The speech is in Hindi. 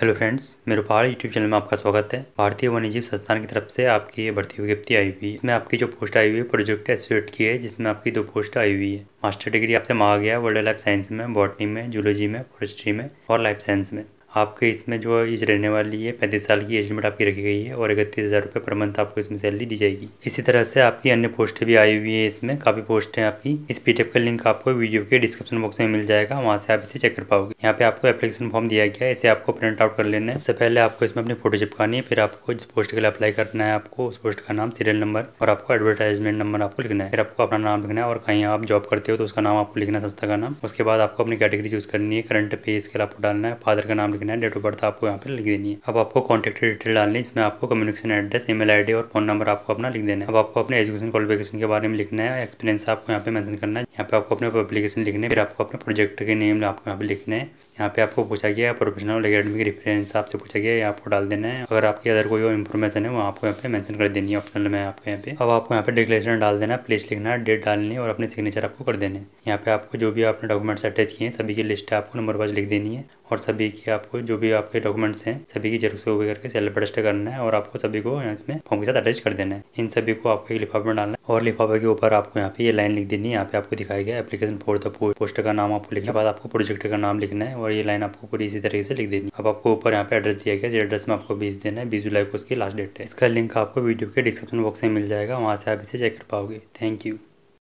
हेलो फ्रेंड्स मेरे पहाड़ यूट्यूब चैनल में आपका स्वागत है भारतीय वन्यजीव संस्थान की तरफ से आपकी ये भर्ती विज्ञप्ति आई हुई है इसमें आपकी जो पोस्ट आई हुई है प्रोजेक्ट एसोसिएट की है जिसमें आपकी दो पोस्ट आई हुई है मास्टर डिग्री आपसे मांगा गया है वर्ल्ड लाइफ साइंस में बॉटनी में जूलॉजी में फॉरेस्ट्री में और लाइफ साइंस में आपके इसमें जो एज रहने वाली है पैंतीस साल की एज लिमिट आपकी रखी गई है और इकतीस हज़ार रुपये पर मंथ आपको इसमें सैलरी दी जाएगी इसी तरह से आपकी अन्य पोस्टें भी आई हुई है इसमें काफ़ी पोस्टें आपकी इस पी का लिंक आपको वीडियो के डिस्क्रिप्शन बॉक्स में मिल जाएगा वहाँ से आप इसे चेक कर पाओगे यहाँ पे आपको एप्लीकेशन फॉर्म दिया गया है इसे आपको प्रिंट आउट कर लेना है सबसे पहले आपको इसमें अपनी फोटो चिपकानी है फिर आपको जिस पोस्ट के लिए अप्लाई करना है आपको उस पोस्ट का नाम सीरियल नंबर और आपको एडवर्टाइजमेंट नंबर आपको लिखना है फिर आपको अपना नाम लिखना है और कहीं आप जॉब करते हो तो उसका नाम आपको लिखना है संस्था का नाम उसके बाद आपको अपनी कैटेगरी चूज करनी है करंट पे स्केल आपको डालना है फादर का नाम लिखना करना है डेट ऑफ बर्थ आपको यहाँ पर लिख देनी है अब आपको कॉन्टेक्ट डिटेल डालनी इसमें आपको कम्युनिकेशन एड्रेस ईमेल आईडी और फोन नंबर आपको अपना लिख देना है अब आपको अपने एजुकेशन क्वालिफिकेशन के बारे में लिखना है एक्सपीरियंस आपको यहाँ पे मैंशन करना है यहाँ पे आपको अपने पब्लिकेशन लिखना है फिर आपको अपने प्रोजेक्ट के नेम आपको यहाँ पे लिखना है यहाँ पे आपको पूछा गया है प्रोफेशनल एकेडमिक रिफरेंस आपसे पूछा गया है आपको डाल देना है अगर आपकी अदर कोई इन्फॉर्मेशन है वो आपको यहाँ पे मेंशन कर देनी है ऑप्शनल में आपको यहाँ पे अब आपको यहाँ पे डिक्लेरेशन डाल देना प्लेस लिखना है डेट डालनी है और अपने सिग्नेचर आपको कर देने यहाँ पे आपको जो भी आपने डॉक्यूमेंट्स अटैच किए हैं सभी की लिस्ट आपको नंबर वाइज लिख देनी है और सभी की आपको आपको जो भी आपके डॉक्यूमेंट्स हैं सभी की जरूरत से करके सेल पर करना है और आपको सभी को इसमें फॉर्म के साथ अटैच कर देना है इन सभी को आपको एक लिफाफे में डालना है और लिफाफे के ऊपर आपको यहाँ पे ये लाइन लिख देनी है यहाँ पे आपको दिखाया गया एप्लीकेशन फॉर द पोस्टर का नाम आपको लिखने के बाद आपको प्रोजेक्ट का नाम लिखना है और ये लाइन आपको पूरी इसी तरीके से लिख देनी अब आपको ऊपर यहाँ पे एड्रेस दिया गया जिस एड्रेस में आपको बीस देना है बीस जुलाई को उसकी लास्ट डेट है इसका लिंक आपको वीडियो के डिस्क्रिप्शन बॉक्स में मिल जाएगा वहाँ से आप इसे चेक कर पाओगे थैंक यू